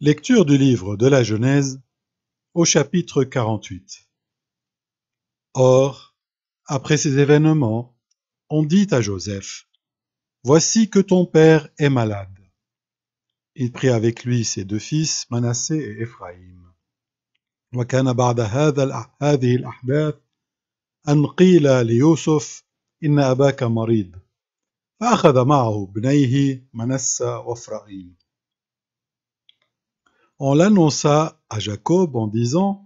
Lecture du livre de la Genèse au chapitre 48 Or, après ces événements, on dit à Joseph, Voici que ton père est malade. Il prit avec lui ses deux fils, Manassé et Éphraïm. أن قيل ليوسف إن أباك مريض فأخذ on l'annonça à Jacob en disant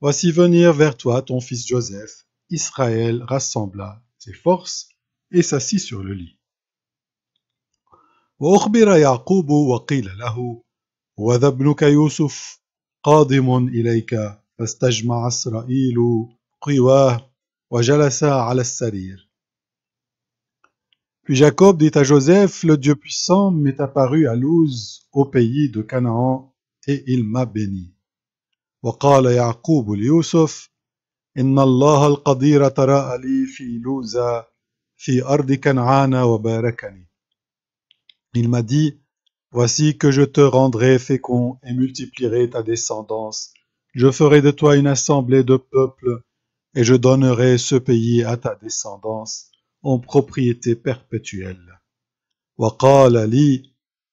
Voici venir vers toi ton fils Joseph. Israël rassembla ses forces et s'assit sur le lit. Puis Jacob dit à Joseph, le Dieu puissant m'est apparu à Luz, au pays de Canaan, et il m'a béni. Il m'a dit, Voici que je te rendrai fécond et multiplierai ta descendance. Je ferai de toi une assemblée de peuples et je donnerai ce pays à ta descendance en propriété perpétuelle.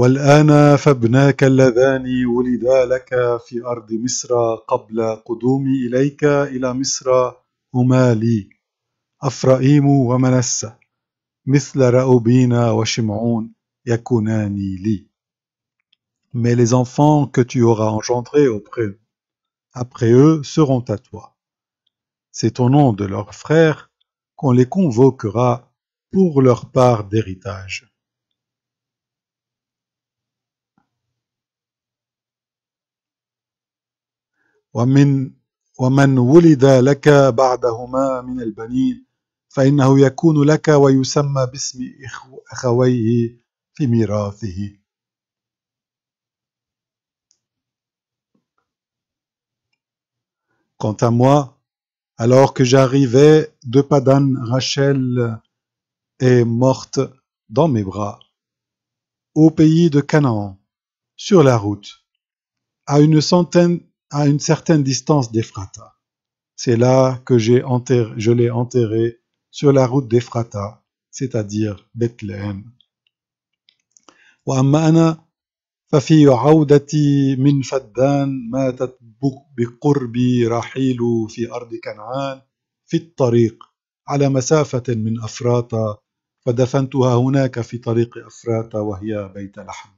والآن فابناك اللذان ولدا لك في أرض مصر قبل قدومي إليك إلى مصر هما لي أفرائيم ومنسة مثل رأوبين وشمعون يكونان لي Mais les enfants que tu auras engendrés auprès, après eux seront à toi. C'est au nom de leurs frères qu'on les convoquera pour leur part d'héritage. Quant à moi, alors que j'arrivais de Padan, Rachel est morte dans mes bras, au pays de Canaan, sur la route, à une centaine à une certaine distance d'Ephrata. C'est là que j'ai enterré, je l'ai enterré sur la route d'Ephrata, c'est-à-dire Bethléem. وأما أنا ففي عودتي من فدان ماتت بقربي رحيل في أرض كنعان في الطريق على مسافة من أفراتا فدفنتها هناك في طريق أفراتا وهي بيت لحم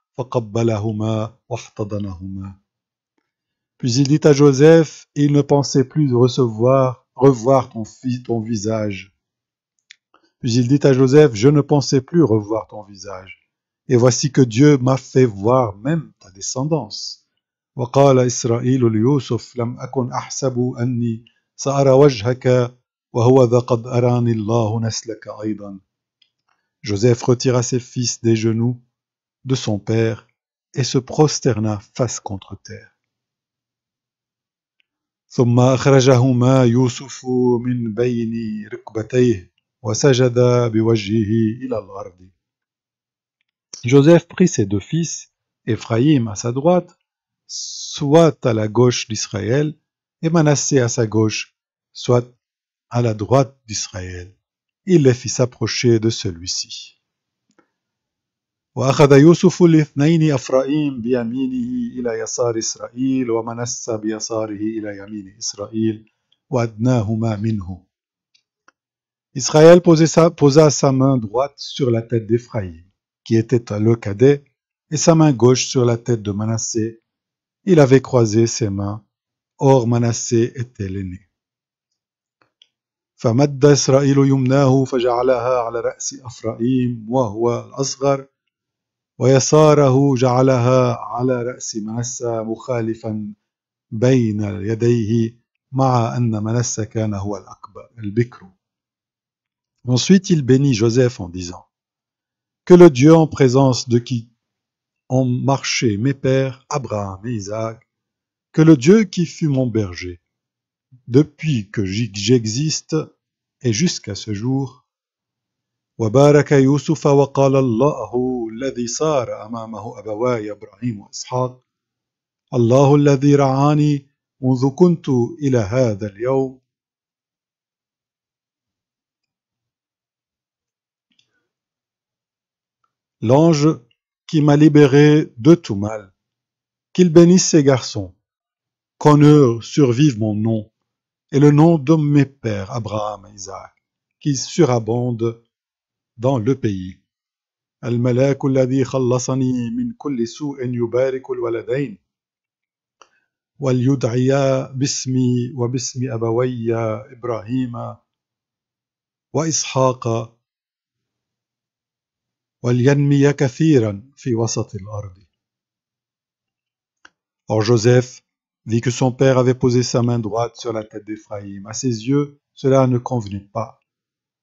Puis il dit à Joseph, il ne pensait plus de recevoir, revoir ton, ton visage. Puis il dit à Joseph, je ne pensais plus revoir ton visage. Et voici que Dieu m'a fait voir même ta descendance. Joseph retira ses fils des genoux de son père et se prosterna face contre terre. Joseph prit ses deux fils, Éphraïm à sa droite, soit à la gauche d'Israël, et Manassé à sa gauche, soit à la droite d'Israël. Il les fit s'approcher de celui-ci. وأخذ يوسف الاثنين أفرائيم بيمينه إلى يسار إسرائيل ومنس بيساره إلى يمين إسرائيل وأدناهما منه. Israël posa, posa sa main droite sur la tête d'Éphraïm, qui était le cadet, et sa main gauche sur la tête de Manassé. Il avait croisé ses mains. Or Manassé était l'aîné. فمد إسرائيل يمناه فجعلها على رأس أفرائيم وهو الأصغر Ensuite, il bénit Joseph en disant Que le Dieu en présence de qui ont marché mes pères Abraham et Isaac, que le Dieu qui fut mon berger, depuis que j'existe et jusqu'à ce jour, L'ange qui m'a libéré de tout mal, qu'il bénisse ces garçons, qu'honneur survive mon nom et le nom de mes pères Abraham et Isaac, qui surabondent dans le pays. الملاك الذي خلصني من كل سوء يبارك الولدين وليدعيا باسمي وباسم أبوي إبراهيم وإسحاق ولينمي كثيرا في وسط الأرض. Or Joseph vit que son père avait posé sa main droite sur la tête d'Ephraïm. À ses yeux, cela ne convenait pas.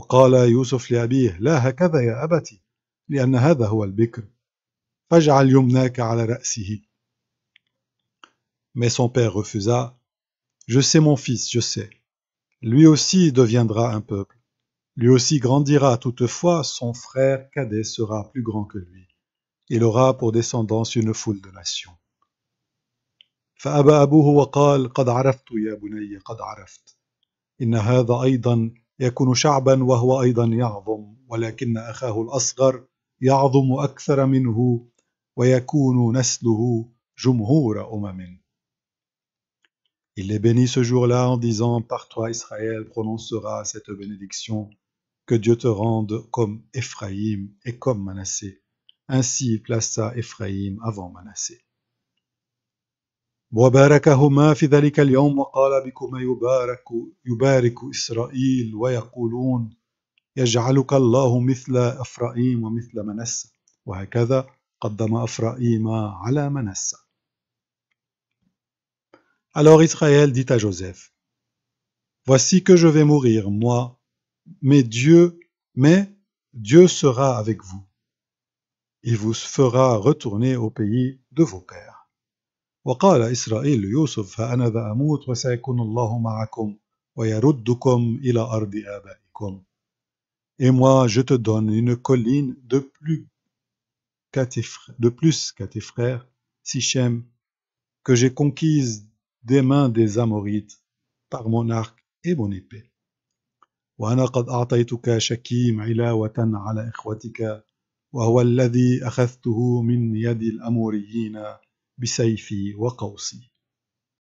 Mais son père refusa Je sais mon fils, je sais. Lui aussi deviendra un peuple. Lui aussi grandira, toutefois son frère cadet sera plus grand que lui. Il aura pour descendance une foule de nations. فأبى أبوه وقال قد il est béni ce jour-là en disant Par toi, Israël prononcera cette bénédiction, que Dieu te rende comme Éphraïm et comme Manassé. Ainsi plaça Éphraïm avant Manassé. وباركهما في ذلك اليوم وقال بكما يبارك يبارك إسرائيل ويقولون يجعلك الله مثل أفرائيم ومثل منسى وهكذا قدم أفرائيم على منسى Alors Israël dit à Joseph, Voici que je vais mourir, moi, mais Dieu, mais Dieu sera avec vous. Il vous fera retourner au pays de vos pères. وقال إسرائيل ليوسف ها أنا ذا أموت وسيكون الله معكم ويردكم إلى أرض آبائكم Et moi, je te donne une colline de plus qu'à tes, de plus qu'à tes frères, Sichem, que j'ai conquise des mains des Amorites par mon arc et mon épée. وأنا قد أعطيتك شكيم علاوة على إخوتك وهو الذي أخذته من يد الأموريين بسيفي وقوسي